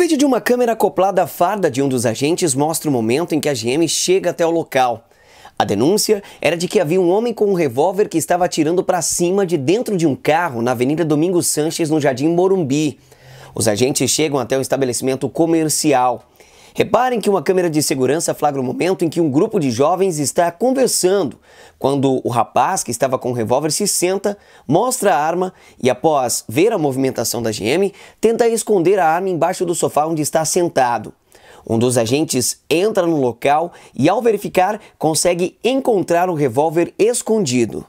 vídeo de uma câmera acoplada à farda de um dos agentes mostra o momento em que a GM chega até o local. A denúncia era de que havia um homem com um revólver que estava atirando para cima de dentro de um carro na Avenida Domingos Sanches, no Jardim Morumbi. Os agentes chegam até o estabelecimento comercial. Reparem que uma câmera de segurança flagra o momento em que um grupo de jovens está conversando, quando o rapaz que estava com o revólver se senta, mostra a arma e, após ver a movimentação da GM, tenta esconder a arma embaixo do sofá onde está sentado. Um dos agentes entra no local e, ao verificar, consegue encontrar o revólver escondido.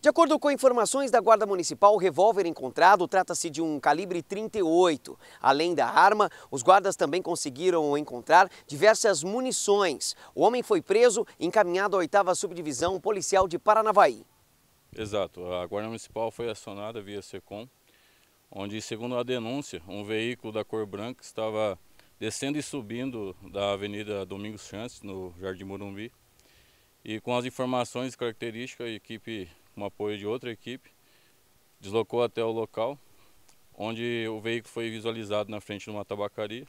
De acordo com informações da Guarda Municipal, o revólver encontrado trata-se de um calibre 38. Além da arma, os guardas também conseguiram encontrar diversas munições. O homem foi preso e encaminhado à 8 Subdivisão Policial de Paranavaí. Exato. A Guarda Municipal foi acionada via SECOM, onde, segundo a denúncia, um veículo da cor branca estava descendo e subindo da Avenida Domingos Chances, no Jardim Morumbi. E com as informações e características, a equipe com apoio de outra equipe, deslocou até o local, onde o veículo foi visualizado na frente de uma tabacaria.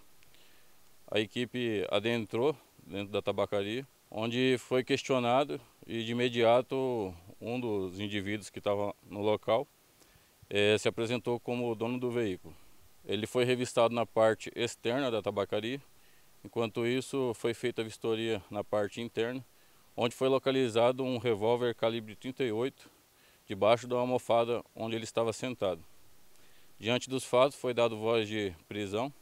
A equipe adentrou dentro da tabacaria, onde foi questionado e de imediato um dos indivíduos que estava no local eh, se apresentou como o dono do veículo. Ele foi revistado na parte externa da tabacaria, enquanto isso foi feita a vistoria na parte interna, onde foi localizado um revólver calibre 38 debaixo da almofada onde ele estava sentado. Diante dos fatos, foi dado voz de prisão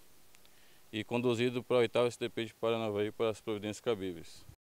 e conduzido para o 8 SDP de Paranavaí para as providências cabíveis.